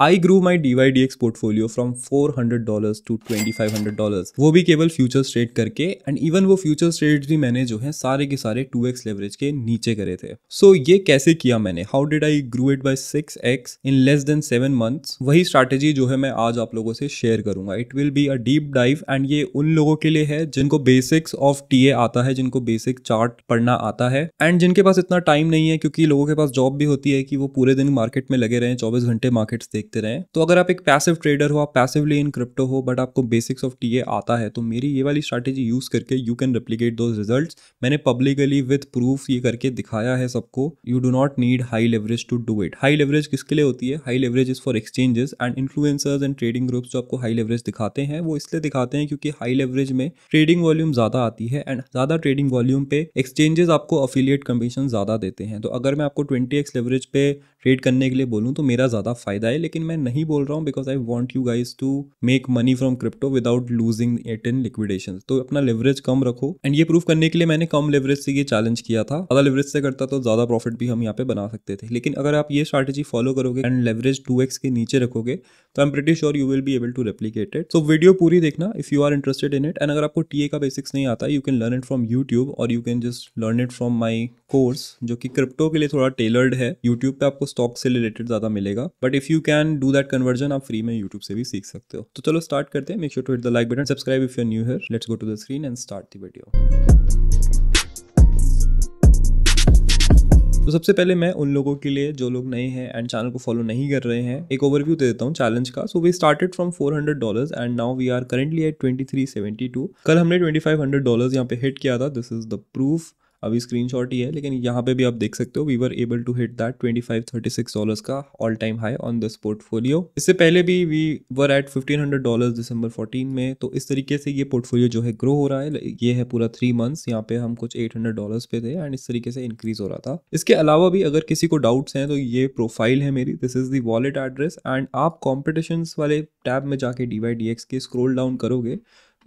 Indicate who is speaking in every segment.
Speaker 1: I grew my D portfolio from four hundred dollar to twenty five hundred dollar वो भी केवल future straight करके and even वो future straight भी मैंने जो है सारे के सारे टू एक्स लेवरेज के नीचे करे थे सो so, ये कैसे किया मैंने how did I grew it by six X in less than seven months वही स्ट्रैटेजी जो है मैं आज आप लोगों से शेयर करूंगा it will be a deep dive and ये उन लोगों के लिए है जिनको बेसिक्स ऑफ टी ए आता है जिनको बेसिक चार्ट पढ़ना आता है एंड जिनके पास इतना टाइम नहीं है क्योंकि लोगों के पास जॉब भी होती है कि वो पूरे दिन मार्केट में लगे रहे चौबीस घंटे मार्केट्स देख देखते रहें तो अगर आप एक पैसिव ट्रेडर हो आप पैसिवली इन क्रिप्टो हो बट आपको बेसिक्स ऑफ टी आता है तो मेरी ये वाली स्ट्रैटेजी यूज़ करके यू कैन रिप्लीकेट दो रिजल्ट मैंने पब्लिकली विथ प्रूफ ये करके दिखाया है सबको you do not need high leverage to do it high leverage किसके लिए होती है high leverage is for exchanges and influencers and trading groups जो आपको हाई लेवरेज दिखाते हैं वो इसलिए दिखाते हैं क्योंकि हाई लेवरेज में ट्रेडिंग वॉल्यूम ज़्यादा आती है एंड ज़्यादा ट्रेडिंग वॉल्यूम पे एक्सचेंजेस आपको अफिलियट कमीशन ज़्यादा देते हैं तो अगर मैं आपको ट्वेंटी एक्स लेवरेज पे ट्रेड करने के लिए बोलूँ तो मेरा ज़्यादा फायदा है लेकिन लेकिन मैं नहीं बोल रहा हूँ because I want you guys to make money from crypto without losing it in liquidation तो अपना लेवरेज कम रखो एंड ये प्रूफ करने के लिए मैंने कम लेवरेज से ये चैलेंज किया था ज्यादा लेवरेज से करता तो ज्यादा प्रॉफिट भी हम यहाँ पे बना सकते थे लेकिन अगर आप ये स्ट्रेटेजी फॉलो करोगे एंड लेवरेज टू के नीचे रखोगे तो I am pretty sure you will be able to replicate it so video पूरी देखना if you are interested in it and अगर आपको टीए का बेसिक्स नहीं आता you can learn it from YouTube और you can just learn it from my course जो कि क्रिप्टो के लिए थोड़ा टेलर्ड है यूट्यूब पे आपको स्टॉक से रिलेटेड ज्यादा मिलेगा but if you can can do that conversion आप फ्री में यूट्यूब से भी सीख सकते हो तो चलो स्टार्ट करते हैं make sure to hit the like button subscribe if you new here let's go to the screen and start the video तो सबसे पहले मैं उन लोगों के लिए जो लोग नए हैं एंड चैनल को फॉलो नहीं कर रहे हैं एक ओवरव्यू दे देता हूँ चैलेंज का so we started from 400 hundred dollars and now we are currently at 2372 कल हमने 2500 डॉलर्स यहाँ पे हिट किया था दिस इज द प्रूफ अभी स्क्रीनशॉट ही है लेकिन यहाँ पे भी आप देख सकते हो we were able to hit that twenty five thirty six dollars का all time high on this portfolio इससे पहले भी we were at fifteen hundred dollars December fourteen में तो इस तरीके से ये पोर्टफोलियो जो है ग्रो हो रहा है ये है पूरा थ्री मंथ्स यहाँ पे हम कुछ एट हंड्रेड डॉलर्स पे थे एंड इस तरीके से इंक्रीज हो रहा था इसके अलावा भी अगर किसी को डाउट्स हैं तो ये प्रोफाइल है मेरी this is the wallet address and आप कॉम्पिटिशन वाले टैब में जाके डी वाई डी एक्स के स्क्रोल डाउन करोगे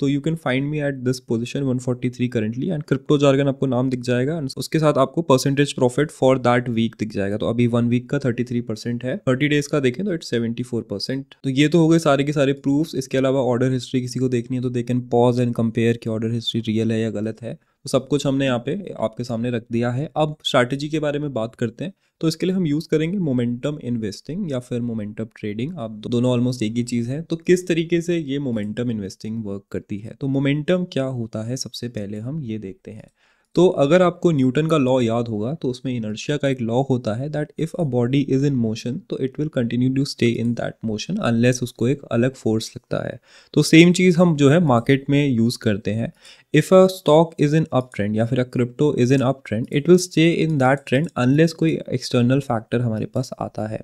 Speaker 1: तो you can find me at this position one forty three currently and crypto jargon आपको नाम दिख जाएगा एंड उसके साथ आपको percentage profit for that week दिख जाएगा तो अभी वन वीक का थर्टी थ्री परसेंट है थर्टी डेज का देखें तो इट्स सेवेंटी फोर परसेंट तो ये तो हो गए सारे के सारे प्रूफ इसके अलावा ऑर्डर हिस्ट्री किसी को देखनी है तो they can pause and compare की ऑर्डर हिस्ट्री रियल है या गलत है सब कुछ हमने यहाँ पे आपके सामने रख दिया है अब स्ट्रैटेजी के बारे में बात करते हैं तो इसके लिए हम यूज़ करेंगे मोमेंटम इन्वेस्टिंग या फिर मोमेंटम ट्रेडिंग आप दोनों ऑलमोस्ट एक ही चीज़ है तो किस तरीके से ये मोमेंटम इन्वेस्टिंग वर्क करती है तो मोमेंटम क्या होता है सबसे पहले हम ये देखते हैं तो अगर आपको न्यूटन का लॉ याद होगा तो उसमें इनर्शिया का एक लॉ होता है that if a body is in motion तो it will continue to stay in that motion unless उसको एक अलग फोर्स लगता है तो सेम चीज़ हम जो है मार्केट में यूज़ करते हैं if a stock is in up trend या फिर a crypto is in up trend it will stay in that trend unless कोई एक्सटर्नल फैक्टर हमारे पास आता है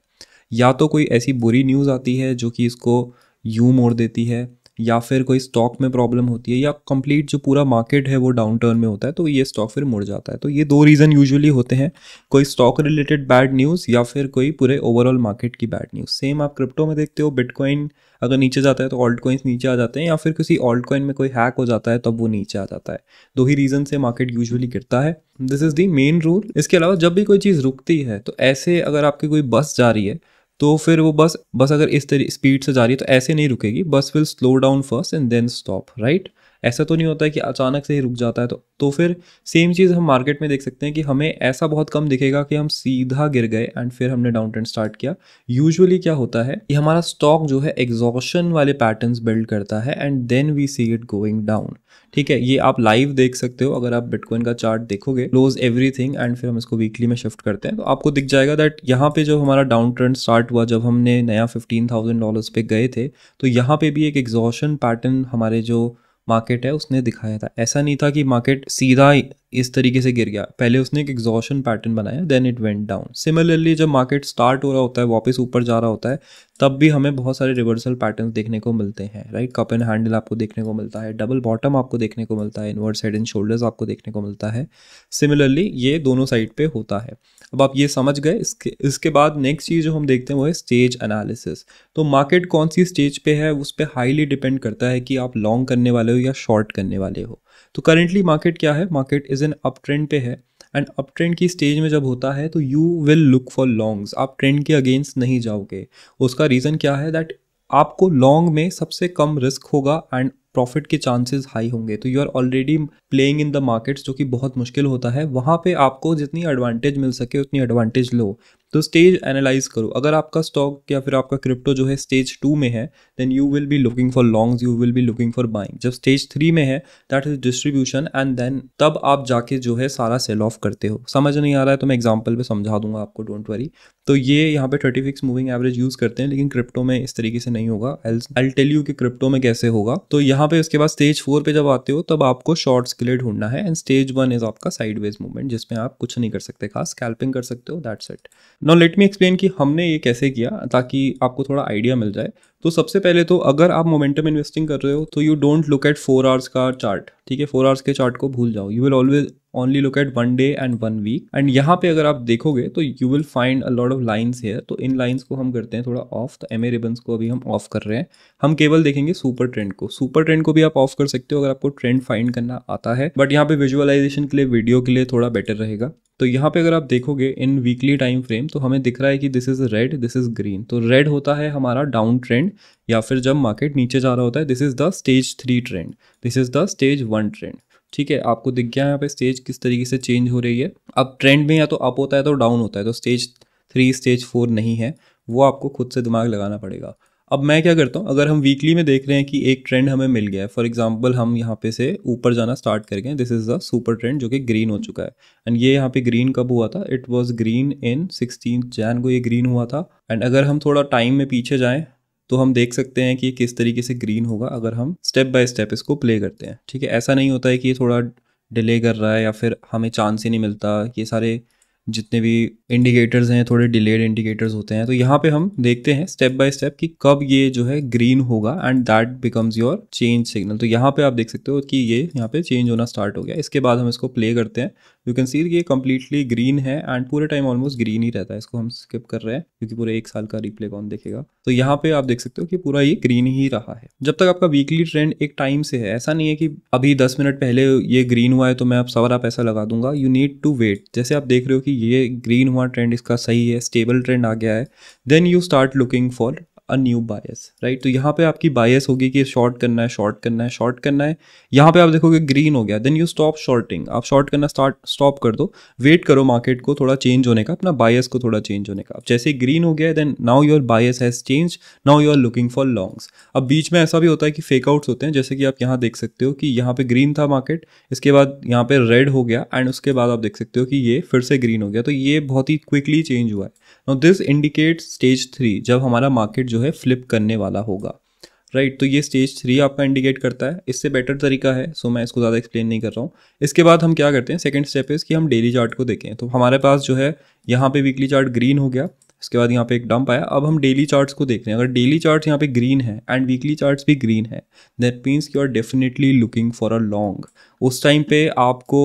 Speaker 1: या तो कोई ऐसी बुरी न्यूज़ आती है जो कि इसको यू मोड़ देती है या फिर कोई स्टॉक में प्रॉब्लम होती है या कंप्लीट जो पूरा मार्केट है वो डाउन टर्न में होता है तो ये स्टॉक फिर मुड़ जाता है तो ये दो रीज़न यूजुअली होते हैं कोई स्टॉक रिलेटेड बैड न्यूज़ या फिर कोई पूरे ओवरऑल मार्केट की बैड न्यूज़ सेम आप क्रिप्टो में देखते हो बिटकॉइन अगर नीचे जाता है तो ऑल्ट कॉइन्स नीचे आ जाते हैं या फिर किसी ऑल्ट कॉइन में कोई हैक हो जाता है तब वो नीचे आ जाता है दो ही रीज़न से मार्केट यूजुअली गिरता है this is the main rule इसके अलावा जब भी कोई चीज़ रुकती है तो ऐसे अगर आपकी कोई बस जा रही है तो फिर वो बस बस अगर इस तरी स्पीड से जा रही है तो ऐसे नहीं रुकेगी bus will slow down first and then stop right ऐसा तो नहीं होता है कि अचानक से ही रुक जाता है तो तो फिर सेम चीज़ हम मार्केट में देख सकते हैं कि हमें ऐसा बहुत कम दिखेगा कि हम सीधा गिर गए एंड फिर हमने डाउन ट्रेंड स्टार्ट किया यूजुअली क्या होता है कि हमारा स्टॉक जो है एग्जॉशन वाले पैटर्न बिल्ड करता है and then we see it going down ठीक है ये आप लाइव देख सकते हो अगर आप बिटकॉइन का चार्ट देखोगे क्लोज एवरीथिंग एंड फिर हम इसको वीकली में शिफ्ट करते हैं तो आपको दिख जाएगा दैट यहाँ पे जो हमारा डाउन ट्रेंड स्टार्ट हुआ जब हमने नया फिफ्टीन थाउजेंड डॉलर्स पे गए थे तो यहाँ पे भी एक एग्जॉशन पैटर्न हमारे जो मार्केट है उसने दिखाया था ऐसा नहीं था कि मार्केट सीधा इस तरीके से गिर गया पहले उसने एक एग्जॉशन पैटर्न बनाया then it went down similarly जब मार्केट स्टार्ट हो रहा होता है वापस ऊपर जा रहा होता है तब भी हमें बहुत सारे रिवर्सल पैटर्न देखने को मिलते हैं राइट कप एंड हैंडल आपको देखने को मिलता है डबल बॉटम आपको देखने को मिलता है इनवर्स हेड एंड शोल्डर्स आपको देखने को मिलता है सिमिलरली ये दोनों साइड पर होता है अब आप ये समझ गए इसके इसके बाद नेक्स्ट चीज़ जो हम देखते हैं वो है स्टेज एनालिसिस तो मार्केट कौन सी स्टेज पे है उस पर हाईली डिपेंड करता है कि आप लॉन्ग करने वाले हो या शॉर्ट करने वाले हो तो करेंटली मार्केट क्या है market is in up trend पे है एंड अप ट्रेंड की स्टेज में जब होता है तो you will look for longs आप ट्रेंड के अगेंस्ट नहीं जाओगे उसका रीज़न क्या है दैट आपको लॉन्ग में सबसे कम रिस्क होगा एंड प्रॉफिट के चांसेस हाई होंगे तो you are already playing in the markets जो कि बहुत मुश्किल होता है वहाँ पे आपको जितनी एडवांटेज मिल सके उतनी एडवांटेज लो तो स्टेज एनालाइज करो अगर आपका स्टॉक या फिर आपका क्रिप्टो जो है स्टेज टू में है then you will be looking for longs you will be looking for buying जब स्टेज थ्री में है that is distribution and then तब आप जाके जो है सारा सेल ऑफ करते हो समझ नहीं आ रहा है तो मैं एग्जाम्पल पर समझा दूंगा आपको डोंट वरी तो ये यहाँ पे thirty six moving average use करते हैं लेकिन क्रिप्टो में इस तरीके से नहीं होगा आई टेल यू कि क्रिप्टो में कैसे होगा तो यहाँ पे उसके बाद स्टेज फोर पे जब आते हो तब आपको शॉर्ट्स ऑस्कुलेट ढूंढना है एंड स्टेज वन इज आपका साइड वेज मूवमेंट जिसमें आप कुछ नहीं कर सकते खास स्कैल्पिंग कर सकते हो that's it now let me explain कि हमने ये कैसे किया ताकि आपको थोड़ा आइडिया मिल जाए तो सबसे पहले तो अगर आप मोमेंटम इन्वेस्टिंग कर रहे हो तो you don't look at four hours का चार्ट ठीक है फोर आवर्स के चार्ट को भूल जाओ you will always only look at one day and one week and यहाँ पे अगर आप देखोगे तो you will find a lot of lines here तो इन लाइन्स को हम करते हैं थोड़ा ऑफ तो एम ए रिबन्स को अभी हम ऑफ कर रहे हैं हम केवल देखेंगे सुपर ट्रेंड को सुपर ट्रेंड को भी आप ऑफ कर सकते हो अगर आपको ट्रेंड फाइंड करना आता है बट यहाँ पे विजुअलाइजेशन के लिए वीडियो के लिए थोड़ा बेटर रहेगा तो यहाँ पे अगर आप देखोगे इन वीकली टाइम फ्रेम तो हमें दिख रहा है कि this is red this is green तो रेड होता है हमारा डाउन ट्रेंड या फिर जब मार्केट नीचे जा रहा होता है this is the stage three trend this is the stage one trend ठीक है आपको दिख गया यहाँ पे स्टेज किस तरीके से चेंज हो रही है अब ट्रेंड में या तो अप होता है तो डाउन होता है तो स्टेज थ्री स्टेज फोर नहीं है वो आपको खुद से दिमाग लगाना पड़ेगा अब मैं क्या करता हूँ अगर हम वीकली में देख रहे हैं कि एक ट्रेंड हमें मिल गया है फॉर एग्जाम्पल हम यहाँ पे से ऊपर जाना स्टार्ट कर गए this is the super trend जो कि ग्रीन हो चुका है एंड ये यहाँ पे ग्रीन कब हुआ था it was green in sixteen Jan को ये ग्रीन हुआ था एंड अगर हम थोड़ा टाइम में पीछे जाएँ तो हम देख सकते हैं कि किस तरीके से ग्रीन होगा अगर हम स्टेप बाय स्टेप इसको प्ले करते हैं ठीक है ऐसा नहीं होता है कि ये थोड़ा डिले कर रहा है या फिर हमें चांस ही नहीं मिलता ये सारे जितने भी इंडिकेटर्स हैं थोड़े डिलेड इंडिकेटर्स होते हैं तो यहाँ पे हम देखते हैं स्टेप बाय स्टेप कि कब ये जो है ग्रीन होगा and that becomes your change signal तो यहाँ पे आप देख सकते हो कि ये यहाँ पे चेंज होना स्टार्ट हो गया इसके बाद हम इसको प्ले करते हैं यू कैन सी ये कम्प्लीटली ग्रीन है एंड पूरे टाइम ऑलमोस्ट ग्रीन ही रहता है इसको हम स्किप कर रहे हैं क्योंकि पूरे एक साल का रिप्ले कौन देखेगा तो यहाँ पे आप देख सकते हो कि पूरा ये ग्रीन ही रहा है जब तक आपका वीकली ट्रेंड एक टाइम से है ऐसा नहीं है कि अभी दस मिनट पहले ये ग्रीन हुआ है तो मैं आप सवारा पैसा लगा दूंगा यू नीड टू वेट जैसे आप देख रहे हो कि ये ग्रीन हुआ ट्रेंड इसका सही है स्टेबल ट्रेंड आ गया है then you start looking for a new bias right तो यहाँ पे आपकी बायस होगी कि शॉर्ट करना है शॉर्ट करना है शॉर्ट करना है यहाँ पे आप देखोगे ग्रीन हो गया देन यू स्टॉप शॉर्टिंग आप शॉर्ट करना स्टार्ट स्टॉप कर दो वेट करो मार्केट को थोड़ा चेंज होने का अपना बायस को थोड़ा चेंज होने का जैसे ग्रीन हो गया then now your bias has change now you are looking for longs अब बीच में ऐसा भी होता है कि फेकआउट्स होते हैं जैसे कि आप यहाँ देख सकते हो कि यहाँ पे ग्रीन था मार्केट इसके बाद यहाँ पे रेड हो गया एंड उसके बाद आप देख सकते हो कि ये फिर से ग्रीन हो गया तो ये बहुत ही क्विकली चेंज हुआ है दिस इंडिकेट स्टेज थ्री जब हमारा मार्केट जो जो है फ्लिप करने वाला होगा राइट right, तो ये स्टेज थ्री आपका इंडिकेट करता है इससे बेटर तरीका है सो मैं इसको ज़्यादा एक्सप्लेन नहीं कर रहा हूँ इसके बाद हम क्या करते हैं सेकंड स्टेप इस कि हम डेली चार्ट को देखें तो हमारे पास जो है यहाँ पे वीकली चार्ट ग्रीन हो गया इसके बाद यहाँ पे एक डंप आया अब हम डेली चार्ट्स को देख रहे हैं अगर डेली चार्ट यहाँ पे ग्रीन है एंड वीकली चार्ट भी ग्रीन है that means you are definitely looking for a long उस टाइम पे आपको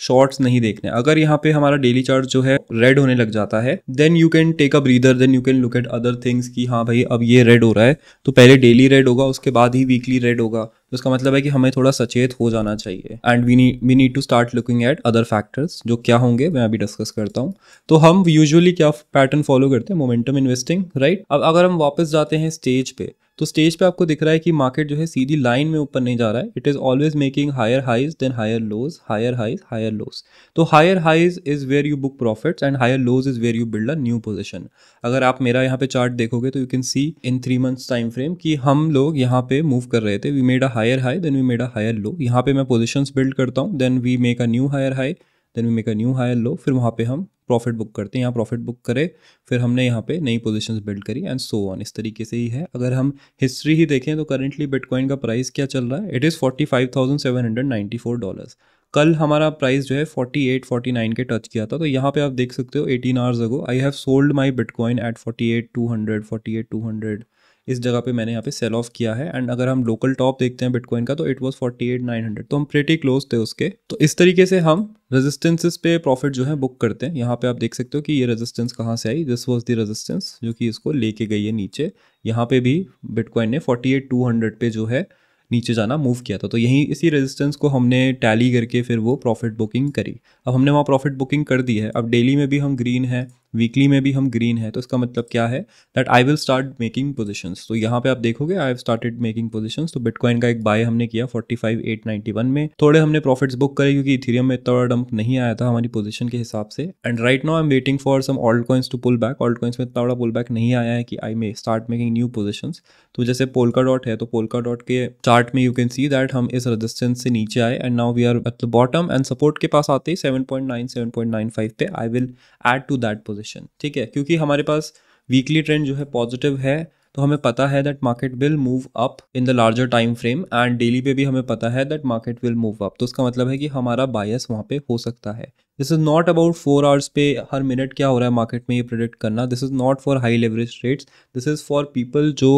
Speaker 1: शॉर्ट्स नहीं देखने अगर यहाँ पे हमारा डेली चार्ट जो है रेड होने लग जाता है then you can take a breather then you can look at other things कि हाँ भाई अब ये रेड हो रहा है तो पहले डेली रेड होगा उसके बाद ही वीकली रेड होगा तो इसका मतलब है कि हमें थोड़ा सचेत हो जाना चाहिए एंड वी नी we need to start looking at other factors जो क्या होंगे मैं अभी डिस्कस करता हूँ तो हम यूजुअली क्या पैटर्न फॉलो करते हैं मोमेंटम इन्वेस्टिंग राइट अब अगर हम वापस जाते हैं स्टेज पे तो स्टेज पे आपको दिख रहा है कि मार्केट जो है सीधी लाइन में ऊपर नहीं जा रहा है it is always making higher highs then higher lows higher highs higher lows तो higher highs is where you book profits and higher lows is where you build a new position अगर आप मेरा यहाँ पे चार्ट देखोगे तो you can see in three months time frame कि हम लोग यहाँ पे मूव कर रहे थे we made a higher high then we made a higher low यहाँ पे मैं पोजिशन बिल्ड करता हूँ then we make a new higher high then we make a new higher low फिर वहाँ पे हम प्रॉफिट बुक करते हैं यहाँ प्रॉफिट बुक करे फिर हमने यहाँ पे नई पोजीशंस बिल्ड करी एंड सो ऑन इस तरीके से ही है अगर हम हिस्ट्री ही देखें तो करेंटली बिटकॉइन का प्राइस क्या चल रहा है it is forty five thousand seven hundred ninety four dollars कल हमारा प्राइस जो है फोर्टी एट फोर्टी नाइन के टच किया था तो यहाँ पे आप देख सकते हो eighteen hours ago I have sold my bitcoin at forty eight two hundred forty eight two hundred इस जगह पे मैंने यहाँ पे सेल ऑफ किया है एंड अगर हम लोकल टॉप देखते हैं बिटकॉइन का तो it was forty eight nine hundred तो हम प्रेटी क्लोज थे उसके तो इस तरीके से हम रेजिस्टेंसेस पे प्रॉफिट जो है बुक करते हैं यहाँ पे आप देख सकते हो कि ये रेजिस्टेंस कहाँ से आई दिस वाज द रेजिस्टेंस जो कि इसको लेके गई है नीचे यहाँ पे भी बिटकॉइन ने फोर्टी एट टू हंड्रेड पे जो है नीचे जाना मूव किया था तो यहीं इसी रेजिस्टेंस को हमने टैली करके फिर वो प्रॉफिट बुकिंग करी अब हमने वहाँ प्रॉफिट बुकिंग कर दी है अब डेली में भी हम ग्रीन है वीकली में भी हम ग्रीन है तो इसका मतलब क्या है that I will start making position तो यहाँ पे आप देखोगे I have started making position तो बिटकॉइन का एक बाय हमने किया 45,891 में थोड़े हमने प्रॉफिट्स बुक करे क्योंकि इथेरियम में इतना डंप नहीं आया था हमारी पोजिशन के हिसाब से and right now I am waiting for some old coins to pull back old coins में इतना बड़ा पुल बैक नहीं आया है कि I may start making new position तो जैसे पोलका डॉट है तो पोलका डॉट के चार्ट में यू कैन सी दैट हम इस रेजिस्टेंस से नीचे आए and now we are at the bottom and support के पास आते ही seven point nine seven point nine five पे I will add to that position position ठीक है क्योंकि हमारे पास वीकली ट्रेंड जो है पॉजिटिव है तो हमें पता है that market will move up in the larger time frame and daily पे भी हमें पता है that market will move up तो उसका मतलब है कि हमारा बायस वहाँ पे हो सकता है this is not about four hours पे हर मिनट क्या हो रहा है मार्केट में ये प्रोडिक्ट करना this is not for high leverage rates this is for people जो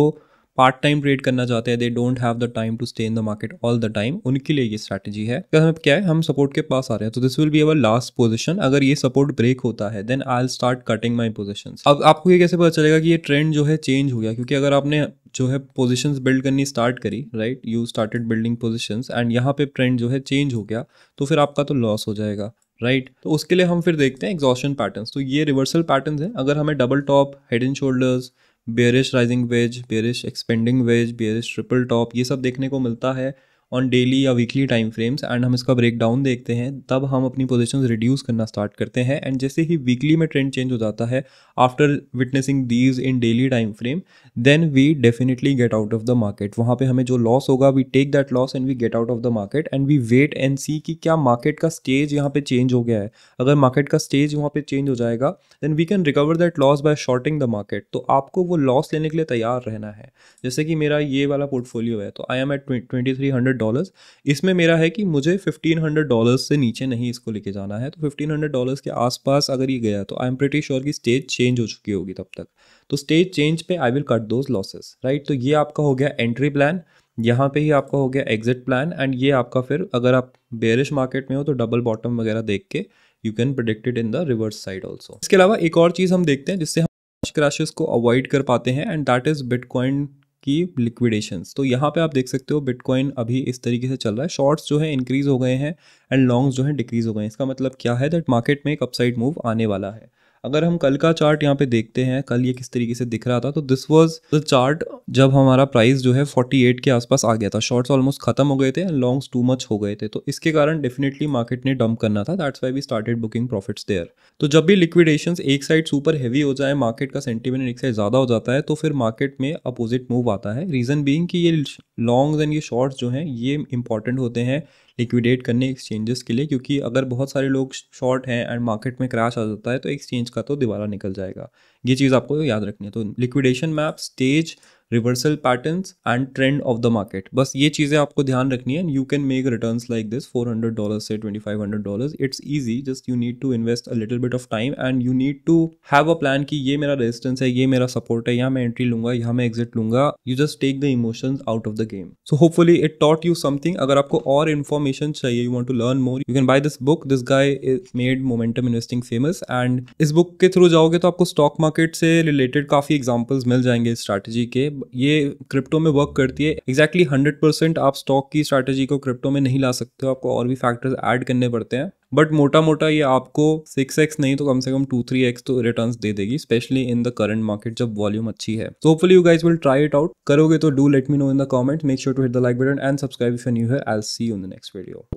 Speaker 1: पार्ट टाइम ट्रेड करना चाहते हैं they don't have the time to stay in the market all the time उनके लिए ये स्ट्रैटेजी है हम क्या है हम सपोर्ट के पास आ रहे हैं तो this will be our last position अगर ये सपोर्ट ब्रेक होता है then I'll start cutting my position अब आपको ये कैसे पता चलेगा कि ये ट्रेंड जो है चेंज हो गया क्योंकि अगर आपने जो है पोजिशन बिल्ड करनी स्टार्ट करी right you started building position and यहाँ पे ट्रेंड जो है चेंज हो गया तो फिर आपका तो लॉस हो जाएगा राइट right? तो उसके लिए हम फिर देखते हैं एग्जॉशन पैटर्न्स तो ये रिवर्सल पैटर्न्स हैं अगर हमें double top head and shoulders bearish rising wedge bearish expanding wedge bearish triple top ये सब देखने को मिलता है ऑन डेली या वीकली टाइम फ्रेम्स एंड हम इसका ब्रेक डाउन देखते हैं तब हम अपनी पोजिशन रिड्यूस करना स्टार्ट करते हैं एंड जैसे ही वीकली में ट्रेंड चेंज हो जाता है after witnessing these in daily time frame then we definitely get out of the market वहाँ पर हमें जो लॉस होगा we take that loss and we get out of the market and we wait and see कि क्या market का stage यहाँ पे चेंज हो गया है अगर मार्केट का स्टेज वहाँ पे चेंज हो जाएगा then we can recover that loss by shorting the market तो आपको वो लॉस लेने के लिए तैयार रहना है जैसे कि मेरा ये वाला पोर्टफोलियो है तो I am at twenty three hundred dollars इसमें मेरा है कि मुझे फिफ्टीन हंड्रेड डॉलर्स से नीचे नहीं इसको लेके जाना है तो फिफ्टीन हंड्रेड डॉलर्स के आसपास अगर ये गया तो आई एम प्रिटी श्योर कि स्टेज चेंज हो चुकी होगी तब तक तो स्टेज चेंज पे I will cut those losses right तो ये आपका हो गया एंट्री प्लान यहाँ पे ही आपका हो गया एग्जिट प्लान एंड ये आपका फिर अगर आप बेरिश मार्केट में हो तो डबल बॉटम वगैरह देख के you can predict in the reverse side also इसके अलावा एक और चीज़ हम देखते हैं जिससे हम क्रैशेस को अवॉइड कर पाते हैं एंड दैट इज़ बिटकॉइन की लिक्विडेशंस तो यहाँ पे आप देख सकते हो बिटकॉइन अभी इस तरीके से चल रहा है शॉर्ट्स जो है इंक्रीज हो गए हैं एंड लॉन्ग्स जो है डिक्रीज हो गए हैं इसका मतलब क्या है दैट मार्केट में एक अपसाइड मूव आने वाला है अगर हम कल का चार्ट यहाँ पे देखते हैं कल ये किस तरीके से दिख रहा था तो दिस वॉज द चार्ट जब हमारा प्राइस जो है 48 के आसपास आ गया था शॉर्ट्स ऑलमोस्ट खत्म हो गए थे एंड लॉन्ग्स टू मच हो गए थे तो इसके कारण डेफिनेटली मार्केट ने डंप करना था that's why we started booking profits there तो जब भी लिक्विडेशन एक साइड सुपर हैवी हो जाए मार्केट का सेंटीमेंट एक साइड ज़्यादा हो जाता है तो फिर मार्केट में अपोजिट मूव आता है रीज़न बींग की ये लॉन्ग्स एंड ये शॉर्ट्स जो है ये इंपॉर्टेंट होते हैं लिक्विडेट करने एक्सचेंजेस के लिए क्योंकि अगर बहुत सारे लोग शॉर्ट हैं एंड मार्केट में क्रैश आ जाता है तो एक्सचेंज का तो दोबारा निकल जाएगा ये चीज़ आपको याद रखनी है तो liquidation map stage reversal pattern and trend of the market बस ये चीज़ें आपको ध्यान रखनी है you can make return like this four hundred dollar से twenty five hundred dollar it's easy just you need to invest a little bit of time and you need to have a plan की ये मेरा resistance है ये मेरा support है यहाँ मैं एंट्री लूंगा यहाँ मैं एग्जिट लूंगा you just take the emotion out of the game so hopefully it taught you something अगर आपको और इन्फॉर्मेशन चाहिए you want to learn more you can buy this book this guy made momentum investing famous and इस book के through जाओगे तो आपको stock market से रिलेटेड काफ़ी एग्जाम्पल्स मिल जाएंगे स्ट्रैटेजी के ये क्रिप्टो में वर्क करती है एग्जैक्टली हंड्रेड परसेंट आप स्टॉक की स्ट्रैटेजी को क्रिप्टो में नहीं ला सकते हो आपको और भी फैक्टर्स ऐड करने पड़ते हैं बट मोटा मोटा ये आपको सिक्स एक्स नहीं तो कम से कम टू थ्री एक्स तो रिटर्न दे देगी specially in the current market जब वॉल्यूम अच्छी है तो hopefully you guys will try it out करोगे तो do let me know in the comment make sure to hit the like button and subscribe if you है I see you in the next video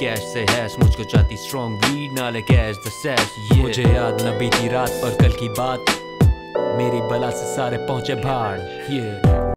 Speaker 1: cash से hash मुझको चाहती strong weed नाले cash द सैश ये मुझे याद न बीती रात और कल की बात मेरी बला से सारे पहुंचे भाड़ ये yeah.